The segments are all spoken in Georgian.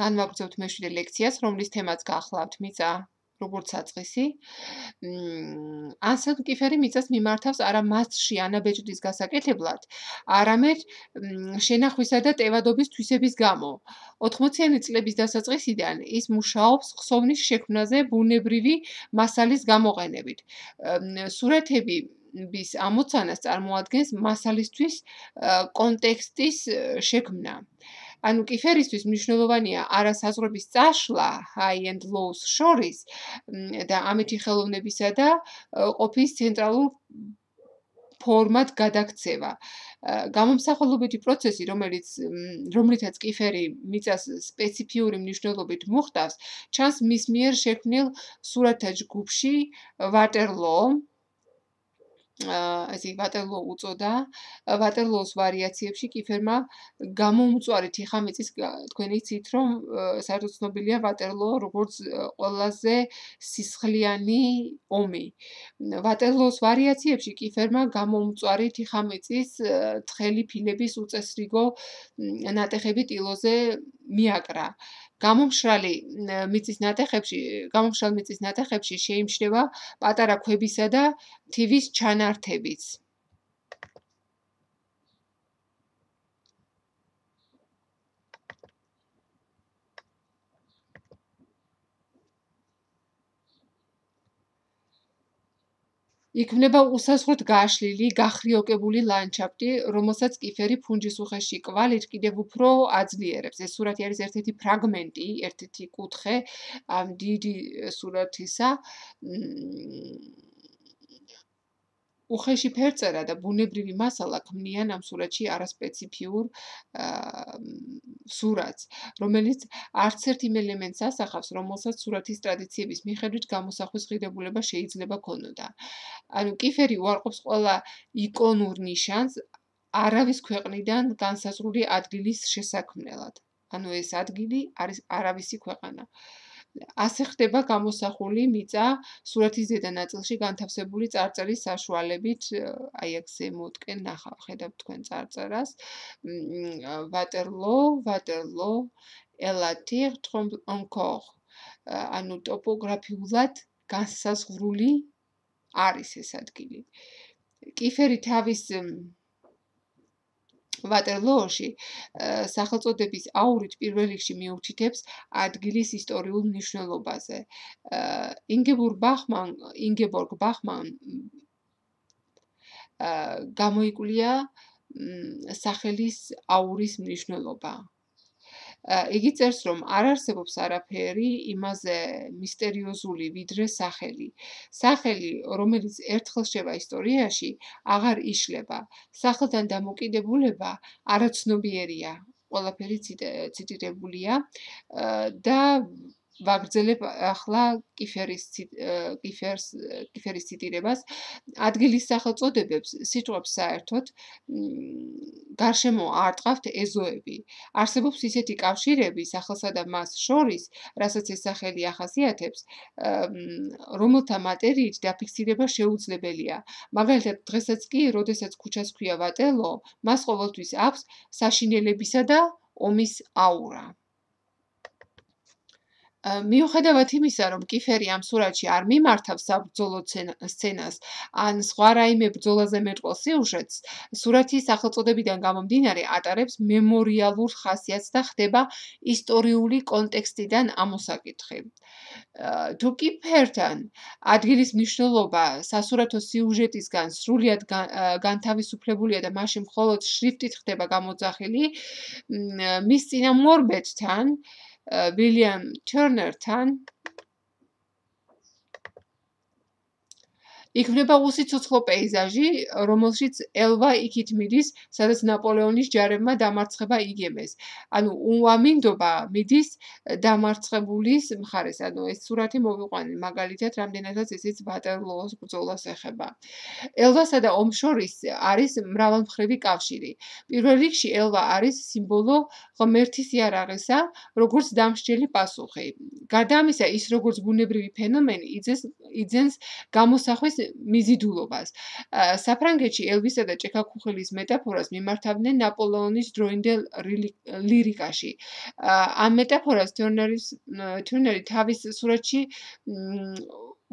განვაგრძობთ მეშვიდე ლექციას, რომლის თემაც გახლავთ მიცა, როგორც საწყისი. ასეთ კიფერი მიცას მიმართავს არა მასში ანაბეჭდის გასაკეთებლად, არამედ შენახვისა და ტევადობის თვისების გამო. 80-იანი წლების დასაწყისიდან ის მუშაობს ხსოვნის შექმნაზე ბუნებრივი მასალის გამოყენებით. სურათები ის ამოცანას წარმოადგენს მასალისთვის კონტექსტის შექმნა. ანუ კიფერისთვის მნიშვნელოვანია არა საზღვრების წაშლა high and lows შორის და ამითი ხელოვნებისა და ყოფის ცენტრალურ ფორმატ გადაქცევა. გამომსახველობითი პროცესი, რომელიც რომლითაც კიფერი მიწას სპეციფიური მნიშვნელობით მოხდავს, ჩანს მის მიერ შექმნილ სურათა ჯგუფში Waterloo აა ესე ვატერლო უწოდა. ვატერლოს ვარიაციებში კი ფერმა გამომწვარით ხა მიწის თქვენიცით რომ საერთოდ ცნობილია ვატერლო როგორც ყველაზე სისხლიანი ომი. ვატერლოს ვარიაციებში კი ფერმა გამომწვარით ხა მიწის ცხელი ფილების უწესრიგო ნატეხები ტილოზე მიაკრა. აა გამომშრალი მიწის ნატეხებში, გამომშრალ მიწის ნატეხებში შეიმჩნევა პატარა ქვებისა და თივის ჩანართებიც. იქმნება უსასრულოდ გაშლილი, გახრიოკებული ლანდშაფტი, რომელსაც კიფერი ფუნჯის უხეში კვალით კიდევ უფრო აძლიერებს. ეს სურათი არის ერთ-ერთი ფრაგმენტი, ერთ-ერთი კუთხე ამ დიდი სურათისა. მ უხეში ფერწერა და ბუნებრივი მასალა ქმნიან ამ სურათში არასპეციფიურ სურათს, რომელიც არც ერთ იმ ელემენტს ასახავს, რომელსაც სურათის ტრადიციების მიხედვით გამოსახვის ღირებულება შეიძლება ქონოდა. ანუ კიფერი უარყოფს ყველა იკონურ ნიშანს არავის ქვეყნიდან განსაზღვრული ადგილის შესაქმნელად. ანუ ეს ადგილი არის არავისი ქვეყანა. აა ასე ხდება გამოსახული მიწა სურათის ზედა ნაწილში განთავსებული წარწერის საშუალებით აი აქ ზემოთკენ ნახავ ხედავთ თქვენ წარწერას ვატერლო ვატერლო ელატიერ თრომ encore ანუ ტოპოგრაფიულად განსაზღვრული არის ეს ადგილი კიფერი თავის ვატერლოოში э, სახელწოდების აურით პირველ რიგში მიუთითებს ადგილის ისტორიულ მნიშვნელობაზე. Э, ინგებურგ ბახმან ინგებურგ ბახმან э, გამოიკვლია სახელის აურის მნიშვნელობა. იგი წერს რომ არ არსებობს არაფერი იმაზე მისტერიოზული ვიდრე სახელი სახელი რომელიც ერთხელ შევა ისტორიაში აღარ იშლება სახელთან დამოკიდებულება არაცნობიერია ყველაფერი ციტირებულია და ვაგრძელებ ახლა კიფერის კიფერს კიფერის ციტირებას ადგილის სახელწოდებებს სიტყვებს საერთოდ გარშემო არტყავთ ეზოები არსებობს ისეთი კავშირები სახელსა და მას შორის რასაც ეს სახელი ახასიათებს რომელთა მატერიით დაფიქსირება შეუძლებელია მაგალითად დღესაც კი როდესაც ქუჩას ქვია ვატელო მას ყოველთვის აქვს საშინელებისა და ომის აურა მიუხედავად იმისა, რომ კიფერი ამ სურათში არ მიმართავს აბძოლო სცენას, ან სხვა რაიმე ბძოლაზე მეტყოლ სიუჟეტს, სურათი სახელწოდებიდან გამომდინარე ატარებს მემორიალურ ხასიათს და ხდება ისტორიული კონტექსტიდან ამოსაკითხი. თუ კიფერთან ადგილის მნიშვნელობა სასურათო სიუჟეტისგან სრულიად განთავისუფლებულია და მასში მხოლოდ შრიფტით ხდება გამოძახილი, მის წინამორბედთან William Turnerton იქნება უსიცოცხლო პეიზაჟი, რომელშიც ელვა იქით მიდის, სადაც ნაპოლეონის ჯარებმა დამარცხება იგემეს. ანუ უამინდობა მიდის დამარცხებულის მხარეს, ანუ ეს სურათი მოვიყვანე, მაგალითად, რამდენადაც ისიც ვატერლოოს ბრძოლას ეხება. ელვასა და ომშორის არის მრავალმხრივი კავშირი. პირველ რიგში ელვა არის სიმბოლო ღმერთის იარაღისა, როგორც დამსჯელი პასუხი. გარდა ამისა, ის როგორც ბუნებრივი ფენომენი იძენს იძენს გამოსახვის მიზიდულობას. საფრანგეთში ელვისა და ჭექაქუხილის მეტაფორას მიმართავდნენ ნაპოლეონის დროინდელ ლირიკაში. ამ მეტაფორას თურნერის თურნერი თავის სურათში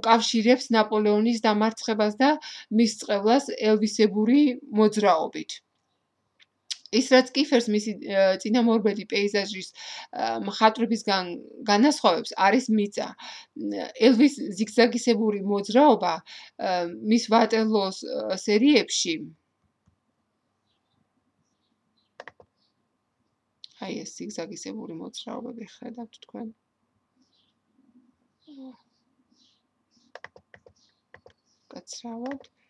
უკავშირებს ნაპოლეონის დამარცხებას და მის წევლას ელვისებური მოძრაობით. ის რაც კიფერს მისი ძინამორბედი პეიზაჟის მხატვრებისგან განასხვავებს არის მიწა ელვის ზიგზაგისებური მოძრაობა მის ვატელოს სერიებში აი ეს ზიგზაგისებური მოძრაობა გეხედავთ თქვენ კაცრავად აა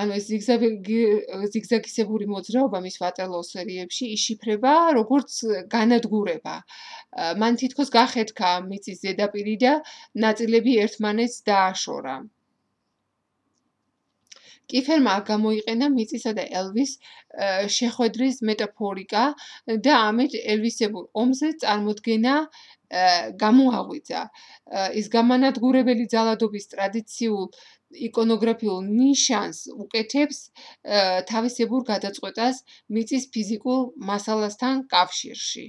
ანუ ეს ზიგზაგი ზიგზაგისებური მოძრაობა მის ვატელო სერიებში იშიფრება როგორც განადგურება. მან თითქოს გახეთქა მიწის ზედაპირი და ნაწილები ერთმანეთს დააშორა. კიფერმა გამოიყენა მიწისა და ელვის შეხვედრის მეტაფორიკა და ამით ელვისებურ ომზე წარმოდგენა გამოაღვიძა ის გამანადგურებელი ძალადობის ტრადიციულ იკონოგრაფიულ ნიშანს უკეთებს თავისებურ გადაწყვეტას მიწის ფიზიკურ მასალასთან კავშირში.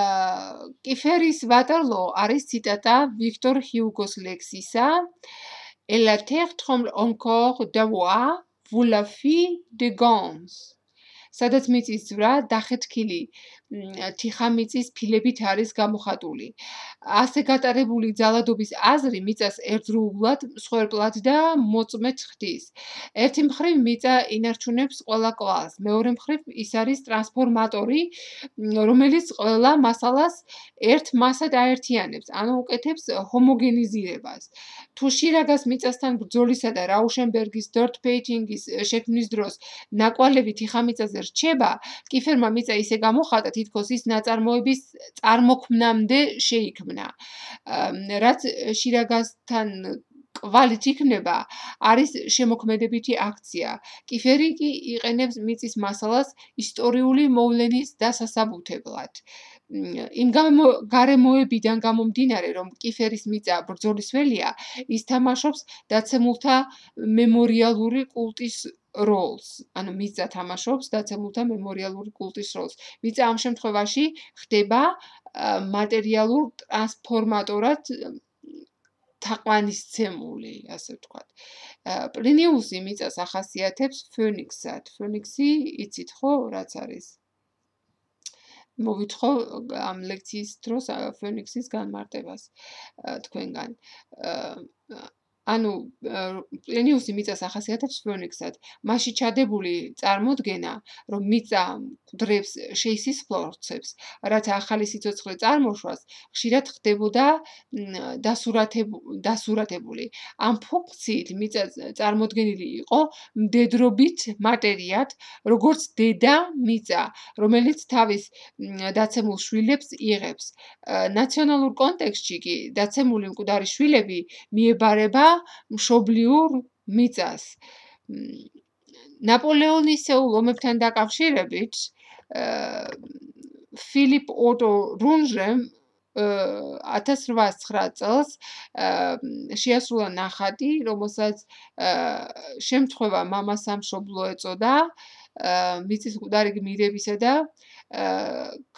აა კიფერის ვატერლო არის ციტატა ვიქტორ ჰიუგოს ლექსისა ელა ტერ ტრომლ ანკორ დევა ვულაფი დე განს. სადაც მიწის ძვრა დახეთქილი თიხამიწის ფილებით არის გამოხატული. ასე გატარებული ძალადობის აზრი მიწას ერთდროულად მსხვერპლად და მოწმეთ ხდის. ერთი მხრივ მიწა ინარჩუნებს ყველა კვალს, მეორე მხრივ ის არის ტრანსფორმატორი, რომელიც ყველა მასალას ერთ მასად აერთიანებს, ანუ უკეთებს ჰომოგენიზირებას. თუ შირაგას მიწასთან ბრძოლისა და რაუშენბერგის დორტფეიტინგის შექმნის დროს ნაკვალევი თიხამიწაზე რჩება, კიფერმა მიწა ისე გამოხატა თითქოს ის ნაწარმოების წარმოქმნამდე შეიქმნა. რაც შირაგასთან ყვალით იქნება, არის შემოქმედებითი აქცია. კიფერი კი იყენებს მიწის მასალას ისტორიული მოვლენის დასასაბუთებლად. იმ გარემოებიდან გამომდინარე, რომ კიფერის მიწა ბრძოლის ველია, ის თამაშობს დაცემულთა მემორიალური კულტის როლს, ანუ მიწა თამაშობს დაცემულთა მემორიალური კულტის როლს. მიწა ამ შემთხვევაში ხდება მატერიალურ ტრანსფორმატორად თაყვანისცემული, ასე ვთქვა. პრინიუსი მიწას ახასიათებს ფონიქსად. ფონიქსი იცით ხო, რაც არის? მოვითხო ამ ლექციის დროს ფონიქსის განმარტებას თქვენგან. აა ანუ პლენიუსი მიწას ახასიათებს ფრონიქსად. მასში ჩადებული წარმოდგენა, რომ მიწა დრებს შეისისფლორცებს, რაც ახალი სიცოცხლე წარმოშვას, ხშირად ხდებოდა დასურათებული. ამ ფუნქციით მიწა წარმოდგენილი იყო მდედრობით მატერიად, როგორც დედა მიწა, რომელიც თავის დაცემულ შვილებს იღებს. ნაციონალურ კონტექსტში კი დაცემული მკვდარი შვილები მიებარება მშობლიურ მიწას. ნაპოლეონისეულ ომებთან დაკავშირებით, ფილიპ ოტო რუნჟემ 1809 წელს შეასრულა ნახატი, რომელსაც შემთხვევა მამას სამშობლო ეწოდა, მიწის მკვდარი გმირებისა და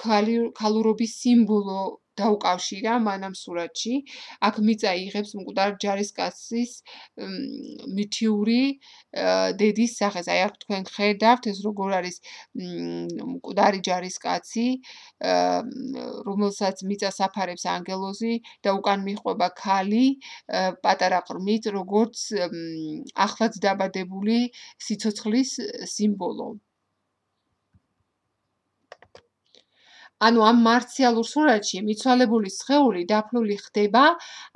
ქალურობის სიმბოლო დაუკავშირა მანამ სურათში აქ მიწა იღებს მკვდარ ჯარისკაცის მითიური დედის სახეს აი აქ თქვენ ხედავთ ეს როგორ არის მკვდარი ჯარისკაცი რომელსაც მიწა საფარებს ანგელოზი და უკან მიყვება ქალი პატარა ყრმით როგორც ახლაც დაბადებული სიცოცხლის სიმბოლო ანუ ამ მარციალურ სურათში მიცვალებული სხეული დაფლული ხდება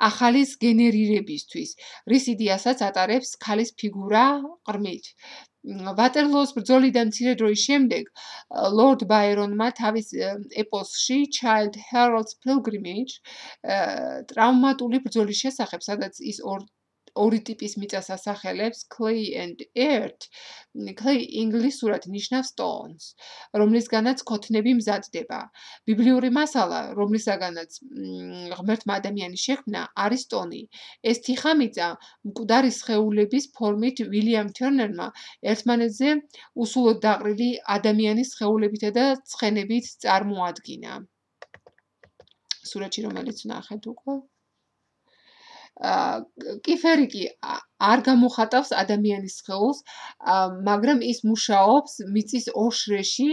ახალის გენერირებისთვის, რის იდეასაც ატარებს ქალის ფიგურა ყრმით. ვატერლოოს ბრძოლიდან მცირე დროის შემდეგ ლორდ ბაირონმა თავის ეპოსში Child Harold's Pilgrimage ტრავმატული ბრძოლის შესახებ, სადაც ის ორ ორი ტიპის მიწას ასახელებს clay and earth. clay ინგლისურად ნიშნავს stones, რომლისგანაც ქოთნები მზადდება. ბიბლიური მასალა, რომლისგანაც ღმერთმა ადამიანი შექმნა, არის stone. ეს თიხამიწა მკვდარი სხეულების ფორმით ვილიამ ტერნერმა ერთმანეთზე უსულოდ დაყრილი ადამიანის სხეულებითა და ცხენებით წარმოადგინა. სურათი რომელიც ნახეთ უკვე კიფერი კი არ გამოხატავს ადამიანის ხეულს, მაგრამ ის მუშაობს მიწის ოშრეში,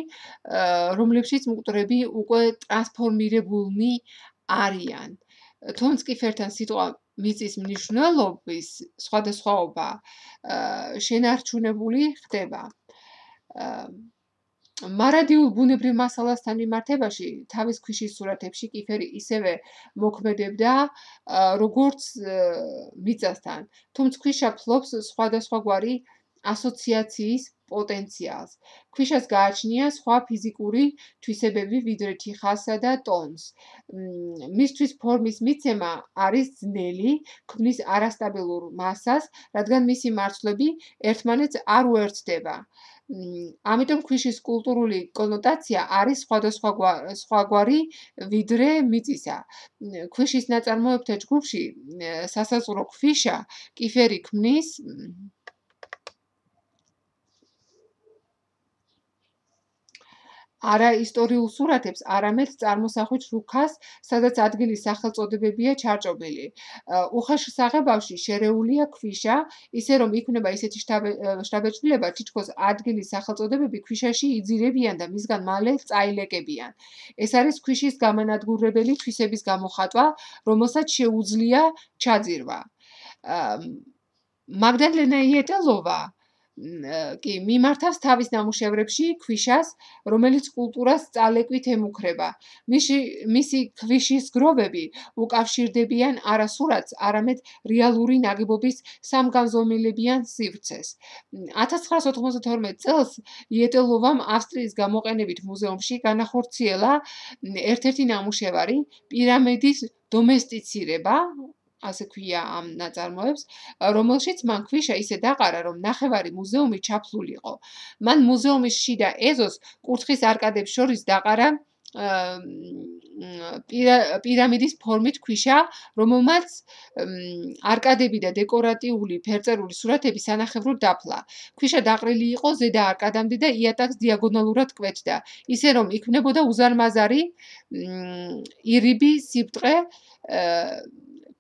რომლებშიც მკვდრები უკვე ტრანსფორმირებულნი არიან. თუმცა კიფერთან სიტყვა მიწის მნიშვნელობის სხვადასხვაობა შენარჩუნებული ხდება. მარადიულ ბუნებრივ მასალასთან მიმართებაში თავის ქვიშის სურათებში კიფერი ისევე მოქმედებდა როგორც მიწასთან თუმცა ქვიშა ფლობს სხვადასხვა გვარი ასოციაციის პოტენციალს ქვიშას გააჩნია სხვა ფიზიკური თვისებები ვიდრე თიხასა და ტონს მისთვის ფორმის მიცემა არის ძნელი ქვნის არასტაბილურ მასას რადგან მისი მარცვლები ერთმანეთს არ უერთდება ამიტომ ქვიშის კულტურული კონოტაცია არის სხვადასხვა სხვაგვარი ვიდრე მიწისა. ქვიშის ნაწარმოებთა ჯგუფში სასაზღვრო ქვიშა, კიფერი, ქმნის არა ისტორიულ სურათებს, არამედ წარმოსახვით რუკას, სადაც ადგილის სახელწოდებებია ჩარჭობილი. უხეშ საღებავში შერეულია ქვიშა, ისე რომ იქნება ისეთი შტაბეჭდილება, თითქოს ადგილის სახელწოდებები ქვიშაში იძირებიან და მისგან მალე წაილეგებიან. ეს არის ქვიშის გამანადგურებელი ფისების გამოხატვა, რომელსაც შეუძლია ჩაძირვა. მაგდალენა იეტელოვა კი მიმართავს თავის ნამუშევრებში ქვიშას, რომელიც კულტურას წალეკვით ემუქრება. მისი მისი ქვიშის გროვები უკავშირდებიან არასურათს, არამედ რეალური ნაგებობის სამგანზომილებიან სივრცეს. 1992 წელს იეტელოვამ ავსტრიის გამოყენებით მუზეუმში განახორციელა ერთ-ერთი ნამუშევარი, პირამიდის დომესტიცირება, ასე ქვია ამ ნაწარმოებს, რომელშიც მან ქვიშა ისე დაყარა, რომ ნახევარი მუზეუმი ჩაფლულიყო. მან მუზეუმის შიდა ეზოს კურთხის არკადებს შორის დაყარა пирамиდის ფორმით ქვიშა, რომელმაც არკადები და დეკორატიული ფერწერული სურათები სანახევროდ დაფლა. ქვიშა დაყრილი იყო ზედა არკადამდე და იატაკს დიაგონალურად კვეთდა, ისე რომ იქნებოდა უზარმაზარი ირიბი სიბტყე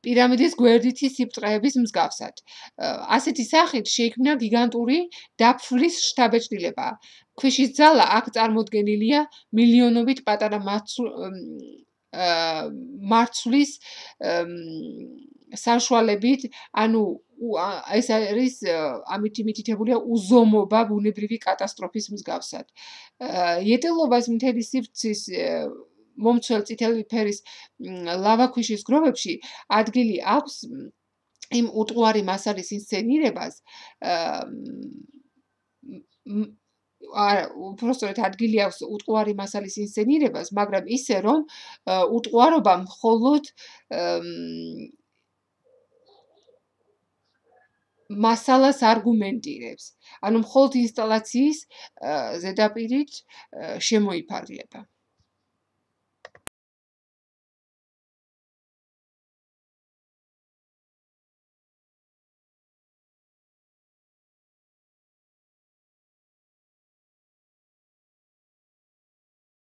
пирамиდის გვერდითი სიბტყეების მსგავსად. ასეთი სახით შეიქმნა გიგანტური დაფლის შტაბეჭდილება. ქვიშის ძალა აქ წარმოდგენილია მილიონობით პატარა მარცვლის საშუალებით, ანუ ეს არის ამით იმითითებულია უზომობა ბუნებრივი კატასტროფის მსგავსად. ეტელობას მთელი სიფცის მომცველ წითელი ფერის ლავაქვიშის გროვებში ადგილი აქვს იმ უტყვარი მასალის ინსცენირებას არა უბრალოდ ადგილი აქვს უტყვარი მასალის ინსცენირებას მაგრამ ისე რომ უტყვარობა მხოლოდ მასალას არგუმენტირებს ანუ მხოლოდ ინსტალაციის ზედაპირით შემოიფარგლება